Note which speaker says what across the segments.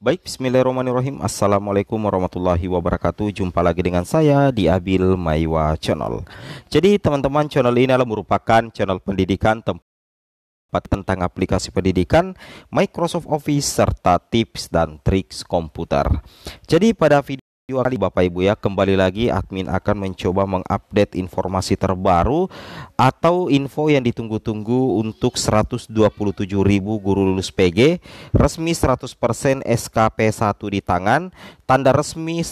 Speaker 1: Baik, bismillahirrahmanirrahim. Assalamualaikum warahmatullahi wabarakatuh. Jumpa lagi dengan saya di Abil Maiwa Channel. Jadi, teman-teman, channel ini adalah merupakan channel pendidikan tempat tentang aplikasi pendidikan, Microsoft Office, serta tips dan trik komputer. Jadi, pada video Dua kali Bapak Ibu ya, kembali lagi admin akan mencoba mengupdate informasi terbaru atau info yang ditunggu-tunggu untuk ribu guru lulus PG, resmi 100% SKP1 di tangan, tanda resmi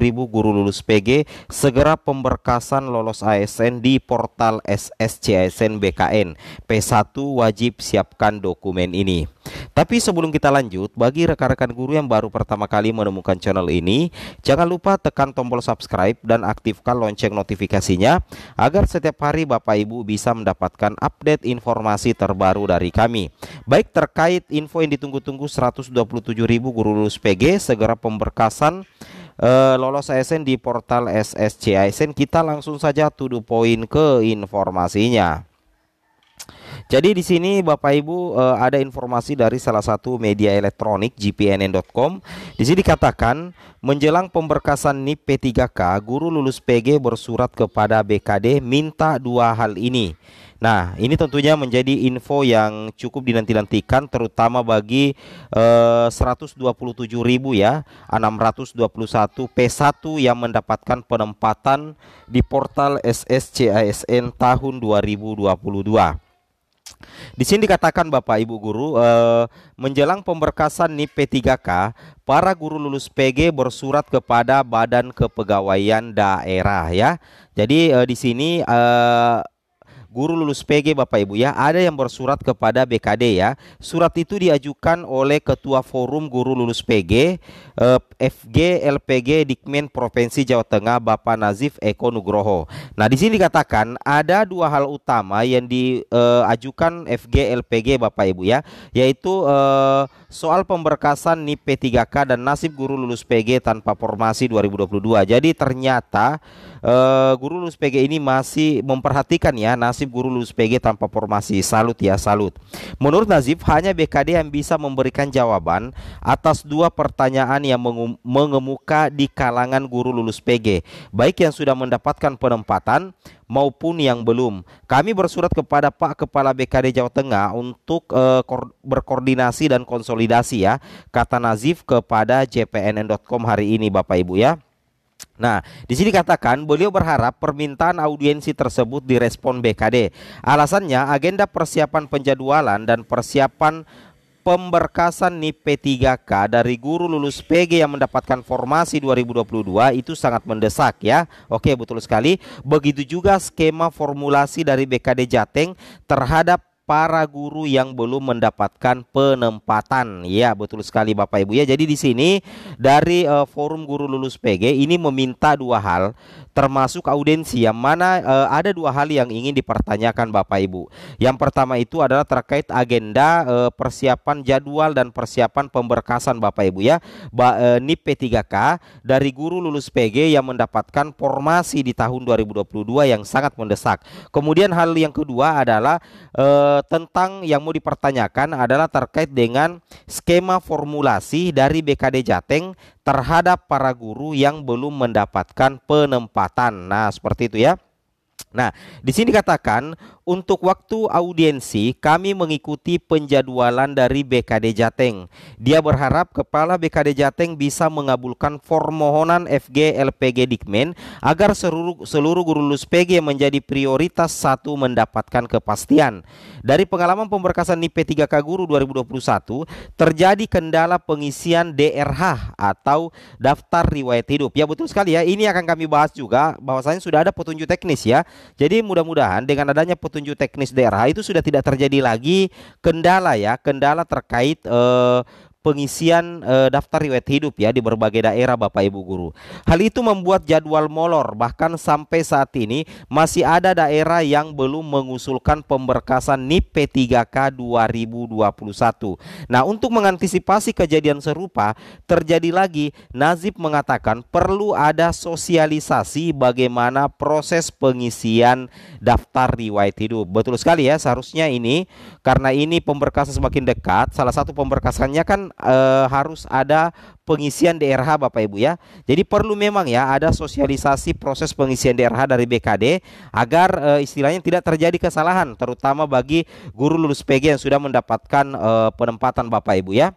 Speaker 1: ribu guru lulus PG, segera pemberkasan lolos ASN di portal SSCASN BKN. P1 wajib siapkan dokumen ini. Tapi sebelum kita lanjut, bagi rekan-rekan guru yang baru pertama kali menemukan channel ini, jangan lupa tekan tombol subscribe dan aktifkan lonceng notifikasinya agar setiap hari Bapak Ibu bisa mendapatkan update informasi terbaru dari kami. Baik terkait info yang ditunggu-tunggu 127.000 guru lulus PG segera pemberkasan uh, lolos ASN di portal SSC kita langsung saja tuduh poin ke informasinya. Jadi di sini Bapak Ibu uh, ada informasi dari salah satu media elektronik gpnn.com. Di sini dikatakan menjelang pemberkasan NIP P3K, guru lulus PG bersurat kepada BKD minta dua hal ini. Nah, ini tentunya menjadi info yang cukup dinanti-nantikan terutama bagi eh, uh, 127.000 ya, 621 P1 yang mendapatkan penempatan di portal SSCISN tahun 2022. Di sini dikatakan Bapak Ibu guru eh, menjelang pemberkasan NIP P3K, para guru lulus PG bersurat kepada Badan Kepegawaian Daerah ya. Jadi eh, di sini eh, guru lulus PG Bapak Ibu ya, ada yang bersurat kepada BKD ya. Surat itu diajukan oleh Ketua Forum Guru Lulus PG eh, FG LPG Dikmen Provinsi Jawa Tengah Bapak Nazif Eko Nugroho. Nah, di sini dikatakan ada dua hal utama yang diajukan eh, FG LPG Bapak Ibu ya, yaitu eh, soal pemberkasan NIP P3K dan nasib guru lulus PG tanpa formasi 2022. Jadi ternyata guru lulus PG ini masih memperhatikan ya nasib Nazib guru lulus PG tanpa formasi. Salut ya, salut. Menurut Nazib, hanya BKD yang bisa memberikan jawaban atas dua pertanyaan yang mengemuka di kalangan guru lulus PG, baik yang sudah mendapatkan penempatan maupun yang belum. Kami bersurat kepada Pak Kepala BKD Jawa Tengah untuk uh, berkoordinasi dan konsolidasi ya, kata Nazif kepada jpnn.com hari ini Bapak Ibu ya. Nah, di sini katakan beliau berharap permintaan audiensi tersebut direspon BKD. Alasannya agenda persiapan penjadwalan dan persiapan pemberkasan NIP 3K dari guru lulus PG yang mendapatkan formasi 2022 itu sangat mendesak ya. Oke, betul sekali. Begitu juga skema formulasi dari BKD Jateng terhadap para guru yang belum mendapatkan penempatan. Ya, betul sekali Bapak Ibu ya. Jadi di sini dari uh, Forum Guru Lulus PG ini meminta dua hal termasuk audiensi yang mana uh, ada dua hal yang ingin dipertanyakan Bapak Ibu. Yang pertama itu adalah terkait agenda uh, persiapan jadwal dan persiapan pemberkasan Bapak Ibu ya. Ba, uh, NIP P3K dari guru lulus PG yang mendapatkan formasi di tahun 2022 yang sangat mendesak. Kemudian hal yang kedua adalah uh, Eh, tentang yang mau dipertanyakan adalah terkait dengan skema formulasi dari BKD Jateng terhadap para guru yang belum mendapatkan penempatan. Nah, seperti itu ya. Nah, di sini dikatakan untuk waktu audiensi kami mengikuti penjadwalan dari BKD Jateng. Dia berharap kepala BKD Jateng bisa mengabulkan permohonan FG LPG Dikmen agar seluruh seluruh guru lulus PG menjadi prioritas satu mendapatkan kepastian. Dari pengalaman pemberkasan NIP 3K Guru 2021 terjadi kendala pengisian DRH atau daftar riwayat hidup. Ya betul sekali ya, ini akan kami bahas juga bahwasanya sudah ada petunjuk teknis ya jadi mudah-mudahan dengan adanya petunjuk teknis daerah itu sudah tidak terjadi lagi kendala ya, kendala terkait eh, pengisian e, daftar riwayat hidup ya di berbagai daerah Bapak Ibu guru. Hal itu membuat jadwal molor bahkan sampai saat ini masih ada daerah yang belum mengusulkan pemberkasan NIP P3K 2021. Nah, untuk mengantisipasi kejadian serupa terjadi lagi, Nazib mengatakan perlu ada sosialisasi bagaimana proses pengisian daftar riwayat hidup. Betul sekali ya, seharusnya ini karena ini pemberkasan semakin dekat, salah satu pemberkasannya kan e, harus ada pengisian DRH Bapak Ibu ya. Jadi perlu memang ya ada sosialisasi proses pengisian DRH dari BKD agar e, istilahnya tidak terjadi kesalahan terutama bagi guru lulus PG yang sudah mendapatkan eh, penempatan Bapak Ibu ya.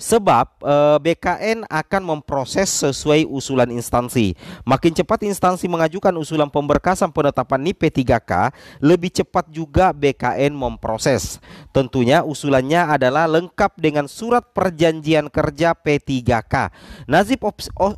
Speaker 1: Sebab eh, BKN akan memproses sesuai usulan instansi. Makin cepat instansi mengajukan usulan pemberkasan penetapan NIP P3K, lebih cepat juga BKN memproses. Tentunya usulannya adalah lengkap dengan surat perjanjian kerja P3K. Nazib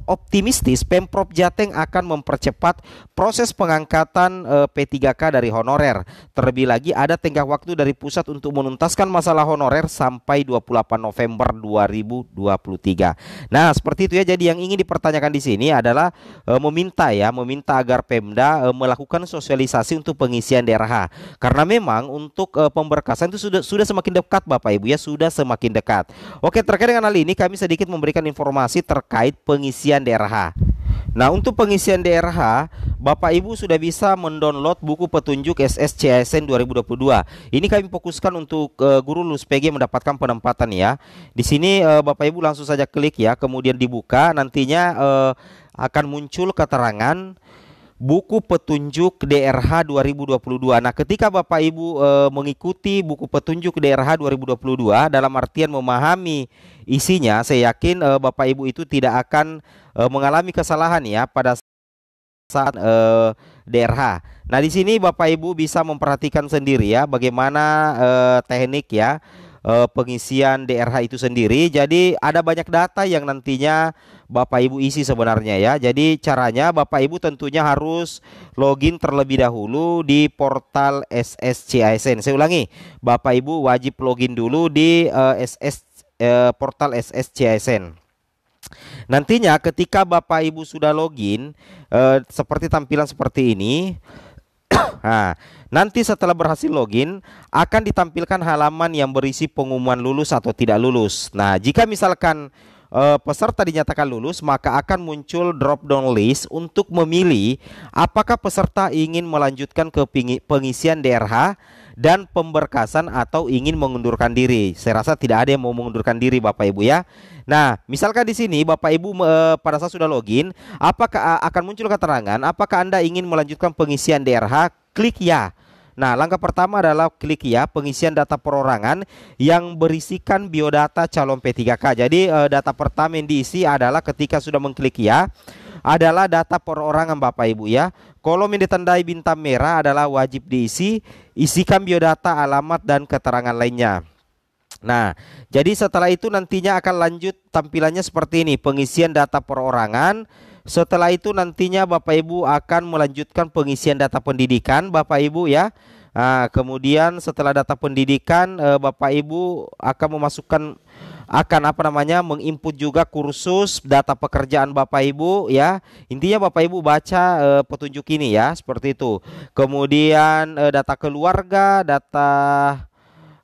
Speaker 1: optimistis Pemprov Jateng akan mempercepat proses pengangkatan eh, P3K dari honorer. Terlebih lagi ada tenggah waktu dari pusat untuk menuntaskan masalah honorer sampai 28 November 2020. 2023. Nah, seperti itu ya. Jadi yang ingin dipertanyakan di sini adalah e, meminta ya, meminta agar Pemda e, melakukan sosialisasi untuk pengisian DRH. Karena memang untuk e, pemberkasan itu sudah sudah semakin dekat Bapak Ibu ya, sudah semakin dekat. Oke, terkait dengan hal ini kami sedikit memberikan informasi terkait pengisian DRH. Nah, untuk pengisian DRH, Bapak Ibu sudah bisa mendownload buku petunjuk SSCSN 2022. Ini kami fokuskan untuk uh, guru lulus PG mendapatkan penempatan ya. Di sini uh, Bapak Ibu langsung saja klik ya, kemudian dibuka nantinya uh, akan muncul keterangan buku petunjuk DRH 2022. Nah, ketika Bapak Ibu e, mengikuti buku petunjuk DRH 2022 dalam artian memahami isinya, saya yakin e, Bapak Ibu itu tidak akan e, mengalami kesalahan ya pada saat e, DRH. Nah, di sini Bapak Ibu bisa memperhatikan sendiri ya bagaimana e, teknik ya Eh, pengisian DRH itu sendiri. Jadi ada banyak data yang nantinya Bapak Ibu isi sebenarnya ya. Jadi caranya Bapak Ibu tentunya harus login terlebih dahulu di portal SSCISN. Saya ulangi, Bapak Ibu wajib login dulu di uh, eh, SS uh, eh, portal SSCISN. Nantinya ketika Bapak Ibu sudah login eh, seperti tampilan seperti ini, Nah, nanti setelah berhasil login akan ditampilkan halaman yang berisi pengumuman lulus atau tidak lulus. Nah, jika misalkan e, peserta dinyatakan lulus, maka akan muncul drop-down list untuk memilih apakah peserta ingin melanjutkan ke pengisian DRH dan pemberkasan atau ingin mengundurkan diri. Saya rasa tidak ada yang mau mengundurkan diri Bapak Ibu ya. Nah, misalkan di sini Bapak Ibu e, pada saat sudah login, apakah akan muncul keterangan apakah Anda ingin melanjutkan pengisian DRH klik ya. Nah, langkah pertama adalah klik ya pengisian data perorangan yang berisikan biodata calon P3K. Jadi eh, data pertama yang diisi adalah ketika sudah mengklik ya adalah data perorangan Bapak Ibu ya. Kolom yang ditandai bintang merah adalah wajib diisi, isikan biodata, alamat dan keterangan lainnya. Nah, jadi setelah itu nantinya akan lanjut tampilannya seperti ini, pengisian data perorangan setelah itu nantinya Bapak Ibu akan melanjutkan pengisian data pendidikan Bapak Ibu ya. Nah, kemudian setelah data pendidikan eh, Bapak Ibu akan memasukkan akan apa namanya menginput juga kursus data pekerjaan Bapak Ibu ya. Intinya Bapak Ibu baca eh, petunjuk ini ya, seperti itu. Kemudian e, data keluarga, data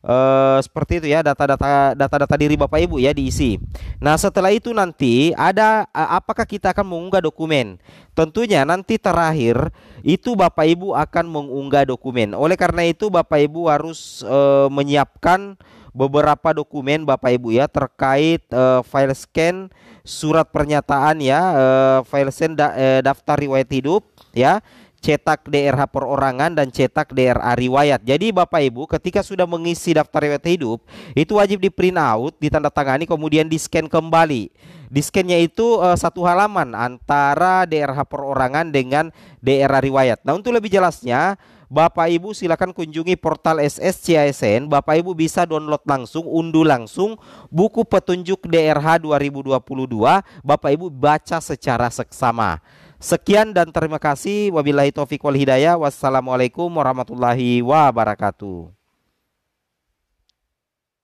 Speaker 1: Eh, seperti itu ya data-data data-data diri Bapak Ibu ya diisi. Nah, setelah itu nanti ada eh, apakah kita akan mengunggah dokumen? Tentunya nanti terakhir itu Bapak Ibu akan mengunggah dokumen. Oleh karena itu Bapak Ibu harus e, menyiapkan beberapa dokumen Bapak Ibu ya terkait e, file scan surat pernyataan ya, file scan da daftar riwayat hidup ya cetak DRH perorangan dan cetak DRA riwayat. Jadi Bapak Ibu ketika sudah mengisi daftar riwayat hidup itu wajib di print out, ditandatangani kemudian di scan kembali. Di scannya itu uh, satu halaman antara DRH perorangan dengan DRA riwayat. Nah untuk lebih jelasnya Bapak Ibu silakan kunjungi portal SSCISN. Bapak Ibu bisa download langsung, unduh langsung buku petunjuk DRH 2022. Bapak Ibu baca secara seksama. Sekian dan terima kasih. Wabillahi taufiq wal hidayah. Wassalamualaikum warahmatullahi wabarakatuh.